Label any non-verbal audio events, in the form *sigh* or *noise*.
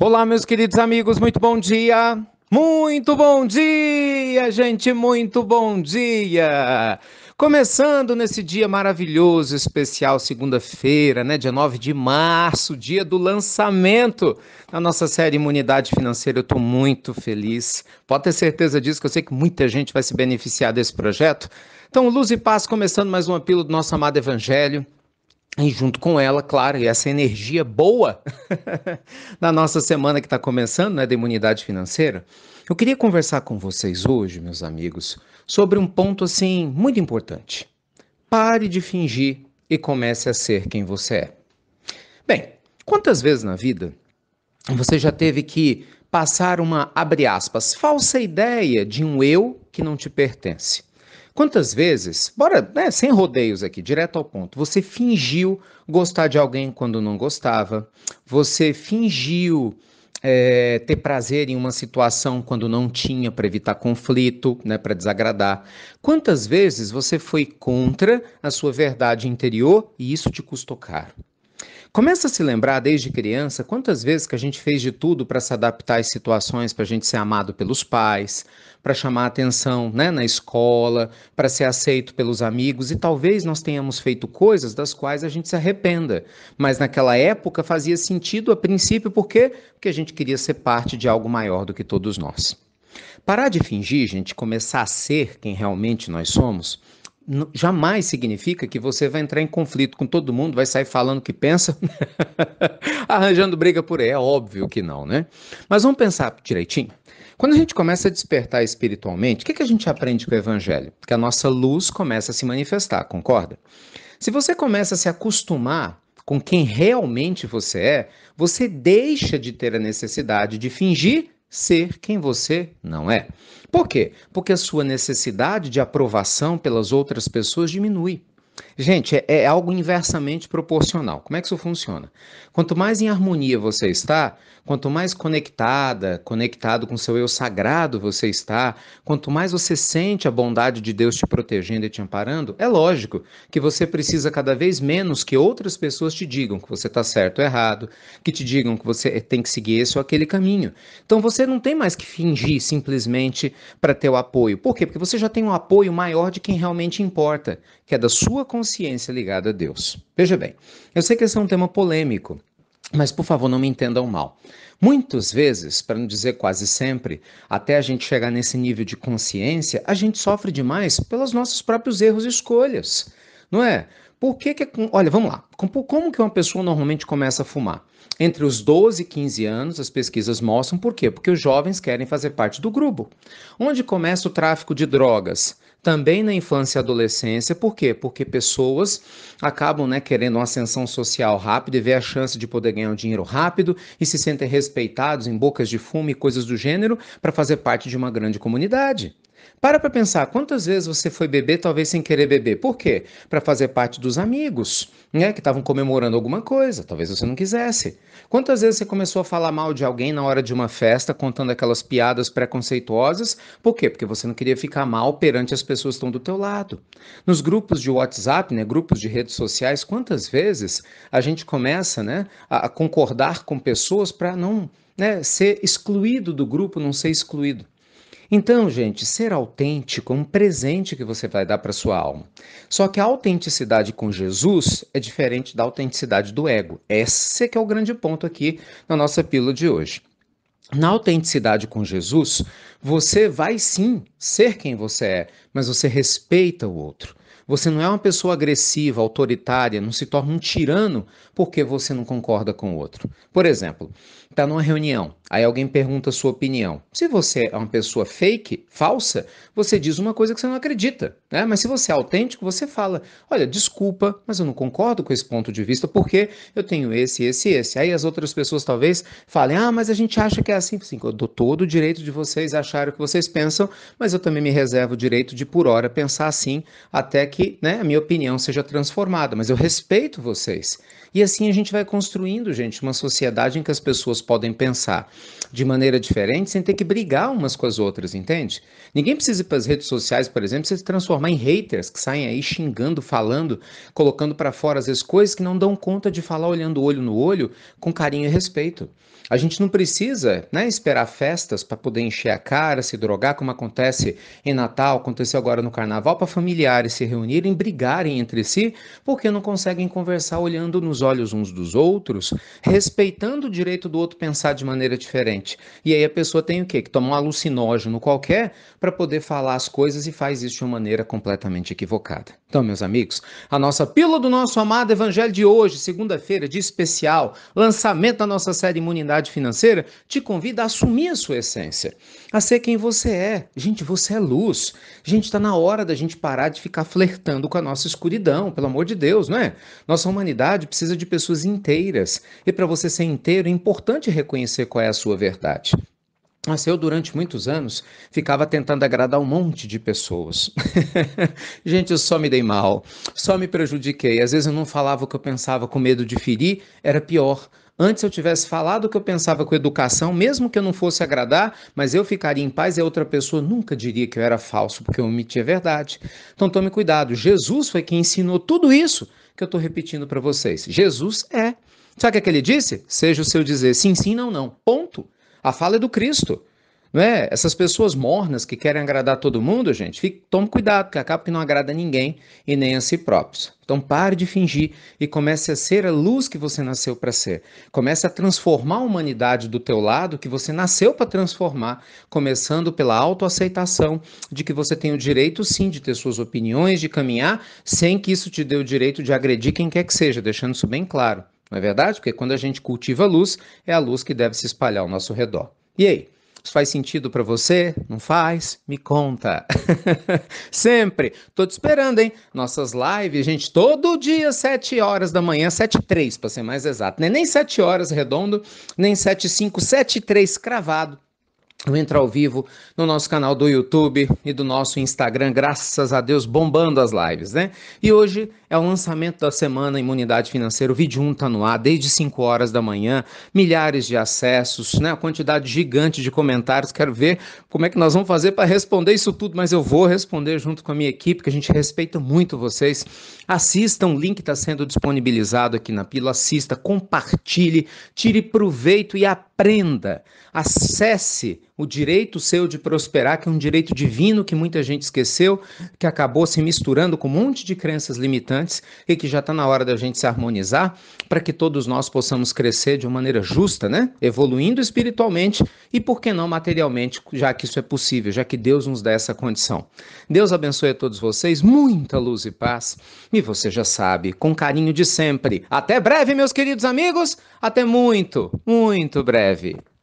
Olá, meus queridos amigos, muito bom dia! Muito bom dia, gente, muito bom dia! Começando nesse dia maravilhoso, especial, segunda-feira, né, dia 9 de março, dia do lançamento da nossa série Imunidade Financeira. Eu estou muito feliz. Pode ter certeza disso, que eu sei que muita gente vai se beneficiar desse projeto. Então, luz e paz, começando mais uma pílula do nosso amado Evangelho. E junto com ela, claro, e essa energia boa *laughs* na nossa semana que está começando, né, da imunidade financeira, eu queria conversar com vocês hoje, meus amigos, sobre um ponto assim muito importante. Pare de fingir e comece a ser quem você é. Bem, quantas vezes na vida você já teve que passar uma abre aspas falsa ideia de um eu que não te pertence? Quantas vezes, bora, né, sem rodeios aqui, direto ao ponto, você fingiu gostar de alguém quando não gostava, você fingiu é, ter prazer em uma situação quando não tinha para evitar conflito, né, para desagradar. Quantas vezes você foi contra a sua verdade interior e isso te custou caro? Começa a se lembrar desde criança quantas vezes que a gente fez de tudo para se adaptar às situações, para a gente ser amado pelos pais, para chamar atenção né, na escola, para ser aceito pelos amigos, e talvez nós tenhamos feito coisas das quais a gente se arrependa. Mas naquela época fazia sentido a princípio, por quê? Porque a gente queria ser parte de algo maior do que todos nós. Parar de fingir, gente, começar a ser quem realmente nós somos, jamais significa que você vai entrar em conflito com todo mundo, vai sair falando o que pensa, *laughs* arranjando briga por aí. É óbvio que não, né? Mas vamos pensar direitinho. Quando a gente começa a despertar espiritualmente, o que, que a gente aprende com o Evangelho? Que a nossa luz começa a se manifestar, concorda? Se você começa a se acostumar com quem realmente você é, você deixa de ter a necessidade de fingir ser quem você não é. Por quê? Porque a sua necessidade de aprovação pelas outras pessoas diminui. Gente, é, é, algo inversamente proporcional. Como é que isso funciona? Quanto mais em harmonia você está, quanto mais conectada, conectado com seu eu sagrado você está, quanto mais você sente a bondade de Deus te protegendo e te amparando, é lógico que você precisa cada vez menos que outras pessoas te digam que você está certo ou errado, que te digam que você eh, tem que seguir esse ou aquele caminho. Então você não tem mais que fingir simplesmente para ter o apoio. Por quê? Porque você já tem um apoio maior de quem realmente importa, que é da sua consciência ligada a Deus. Veja bem, eu sei que esse é um tema polêmico, mas por favor, não me entendam mal. Muitas vezes, para não dizer quase sempre, até a gente chegar nesse nível de consciência, a gente sofre demais pelos nossos próprios erros e escolhas não é? Por que que... É olha, vamos lá. Como que uma pessoa normalmente começa a fumar? Entre os 12 e 15 anos, as pesquisas mostram por quê? Porque os jovens querem fazer parte do grupo. Onde começa o tráfico de drogas? Também na infância e adolescência, por quê? Porque pessoas acabam né, querendo uma ascensão social rápida e vê a chance de poder ganhar um dinheiro rápido e se sentem respeitados em bocas de fumo e coisas do gênero para fazer parte de uma grande comunidade. Para para pensar, quantas vezes você foi beber, talvez sem querer beber? Por quê? Para fazer parte dos amigos, né, que estavam comemorando alguma coisa, talvez você não quisesse. Quantas vezes você começou a falar mal de alguém na hora de uma festa, contando aquelas piadas preconceituosas? Por quê? Porque você não queria ficar mal perante as pessoas que estão do teu lado. Nos grupos de WhatsApp, né, grupos de redes sociais, quantas vezes a gente começa, né, a concordar com pessoas para não, né, ser excluído do grupo, não ser excluído. Então, gente, ser autêntico é um presente que você vai dar para sua alma. Só que a autenticidade com Jesus é diferente da autenticidade do ego. Esse que é o grande ponto aqui na nossa pílula de hoje. Na autenticidade com Jesus, você vai sim ser quem você é, mas você respeita o outro. Você não é uma pessoa agressiva, autoritária, não se torna um tirano porque você não concorda com o outro. Por exemplo, está numa reunião, aí alguém pergunta a sua opinião. Se você é uma pessoa fake, falsa, você diz uma coisa que você não acredita, né? Mas se você é autêntico, você fala: "Olha, desculpa, mas eu não concordo com esse ponto de vista porque eu tenho esse, esse, esse". Aí as outras pessoas talvez falem: "Ah, mas a gente acha que é assim". Sim, eu dou todo o direito de vocês acharem o que vocês pensam, mas eu também me reservo o direito de por hora pensar assim até que, né, a minha opinião seja transformada, mas eu respeito vocês. E assim a gente vai construindo, gente, uma sociedade em que as pessoas podem pensar de maneira diferente sem ter que brigar umas com as outras, entende? Ninguém precisa ir para as redes sociais, por exemplo, se transformar em haters que saem aí xingando, falando, colocando para fora as vezes coisas que não dão conta de falar olhando o olho no olho com carinho e respeito. A gente não precisa né, esperar festas para poder encher a cara, se drogar, como acontece em Natal, aconteceu agora no Carnaval, para familiares se reunirem, brigarem entre si, porque não conseguem conversar olhando nos olhos uns dos outros, respeitando o direito do outro pensar de maneira diferente. E aí a pessoa tem o quê? Que toma um alucinógeno qualquer para poder falar as coisas e faz isso de uma maneira completamente equivocada. Então, meus amigos, a nossa pílula do nosso amado Evangelho de hoje, segunda-feira, de especial, lançamento da nossa série Imunidade Financeira, te convida a assumir a sua essência, a ser quem você é. Gente, você é luz. Gente, está na hora da gente parar de ficar flertando com a nossa escuridão, pelo amor de Deus, não é? Nossa humanidade precisa de pessoas inteiras. E para você ser inteiro, é importante reconhecer qual é a sua verdade. Mas eu, durante muitos anos, ficava tentando agradar um monte de pessoas. *laughs* Gente, eu só me dei mal, só me prejudiquei. Às vezes eu não falava o que eu pensava com medo de ferir, era pior. Antes eu tivesse falado o que eu pensava com educação, mesmo que eu não fosse agradar, mas eu ficaria em paz e a outra pessoa nunca diria que eu era falso, porque eu omitia verdade. Então tome cuidado, Jesus foi quem ensinou tudo isso que eu estou repetindo para vocês. Jesus é. Sabe o que, é que ele disse? Seja o seu dizer sim, sim, não, não. Ponto. A fala é do Cristo. Não é? Essas pessoas mornas que querem agradar todo mundo, gente, fique, tome cuidado, que acaba que não agrada ninguém e nem a si próprios. Então pare de fingir e comece a ser a luz que você nasceu para ser. Comece a transformar a humanidade do teu lado que você nasceu para transformar, começando pela autoaceitação de que você tem o direito sim de ter suas opiniões, de caminhar, sem que isso te dê o direito de agredir quem quer que seja, deixando isso bem claro. Não é verdade? Porque quando a gente cultiva a luz, é a luz que deve se espalhar ao nosso redor. E aí? Isso faz sentido para você? Não faz? Me conta. *laughs* Sempre. Tô te esperando, hein? Nossas lives, gente, todo dia, 7 horas da manhã, 7 3, para ser mais exato. Não é nem 7 horas redondo, nem 7 5, 7 3 cravado entra ao vivo no nosso canal do YouTube e do nosso Instagram, graças a Deus, bombando as lives, né? E hoje é o lançamento da semana Imunidade Financeira, o vídeo 1 tá no ar desde 5 horas da manhã, milhares de acessos, né? A quantidade gigante de comentários, quero ver como é que nós vamos fazer para responder isso tudo, mas eu vou responder junto com a minha equipe, que a gente respeita muito vocês. Assistam, o link está sendo disponibilizado aqui na pila, assista, compartilhe, tire proveito e aprenda aprenda, acesse o direito seu de prosperar, que é um direito divino que muita gente esqueceu, que acabou se misturando com um monte de crenças limitantes e que já está na hora da gente se harmonizar para que todos nós possamos crescer de uma maneira justa, né? Evoluindo espiritualmente e, por que não, materialmente, já que isso é possível, já que Deus nos dá essa condição. Deus abençoe a todos vocês, muita luz e paz. E você já sabe, com carinho de sempre. Até breve, meus queridos amigos, até muito, muito breve breve.